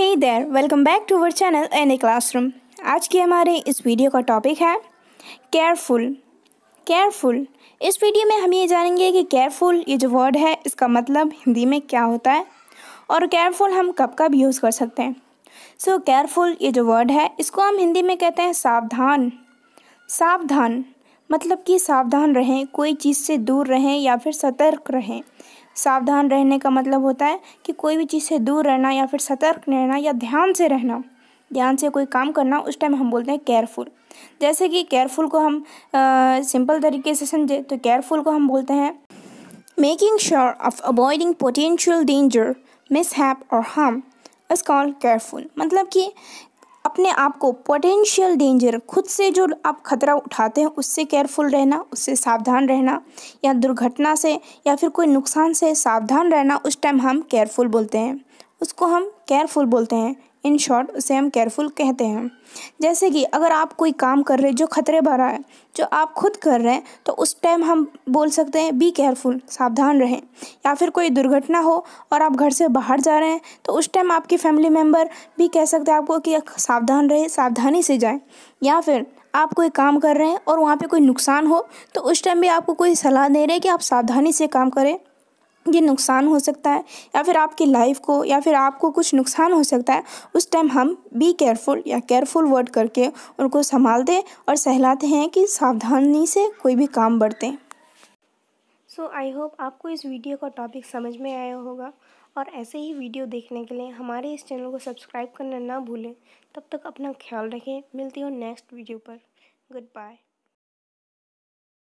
hey there welcome back to our channel N A classroom आज के हमारे इस वीडियो का टॉपिक है केयरफुल केयरफुल इस वीडियो में हम ये जानेंगे कि केयरफुल ये जो वर्ड है इसका मतलब हिंदी में क्या होता है और केयरफुल हम कब कब यूज़ कर सकते हैं सो so, केयरफुल ये जो वर्ड है इसको हम हिंदी में कहते हैं सावधान सावधान मतलब कि सावधान रहें कोई चीज़ से दूर रहें या फिर सतर्क रहें सावधान रहने का मतलब होता है कि कोई भी चीज़ से दूर रहना या फिर सतर्क रहना या ध्यान से रहना ध्यान से कोई काम करना उस टाइम हम बोलते हैं केयरफुल जैसे कि केयरफुल को हम आ, सिंपल तरीके से समझे तो केयरफुल को हम बोलते हैं making sure of avoiding potential danger mishap और हार्म इस कॉल केयरफुल मतलब कि अपने आप को पोटेंशियल डेंजर खुद से जो आप खतरा उठाते हैं उससे केयरफुल रहना उससे सावधान रहना या दुर्घटना से या फिर कोई नुकसान से सावधान रहना उस टाइम हम केयरफुल बोलते हैं उसको हम केयरफुल बोलते हैं इन शॉर्ट उसे हम केयरफुल कहते हैं जैसे कि अगर आप कोई काम कर रहे जो खतरे भरा है जो आप खुद कर रहे हैं तो उस टाइम हम बोल सकते हैं बी केयरफुल सावधान रहें या फिर कोई दुर्घटना हो और आप घर से बाहर जा रहे हैं तो उस टाइम आपके फैमिली मेम्बर भी कह सकते हैं आपको कि सावधान रहे सावधानी से जाए या फिर आप कोई काम कर रहे हैं और वहाँ पे कोई नुकसान हो तो उस टाइम भी आपको कोई सलाह दे रहे हैं कि आप सावधानी से काम करें ये नुकसान हो सकता है या फिर आपकी लाइफ को या फिर आपको कुछ नुकसान हो सकता है उस टाइम हम बी केयरफुल या केयरफुल वर्ड करके उनको संभालते और सहलाते हैं कि सावधानी से कोई भी काम बरतें सो आई होप आपको इस वीडियो का टॉपिक समझ में आया होगा और ऐसे ही वीडियो देखने के लिए हमारे इस चैनल को सब्सक्राइब करना ना भूलें तब तक अपना ख्याल रखें मिलती हूँ नेक्स्ट वीडियो पर गुड बाय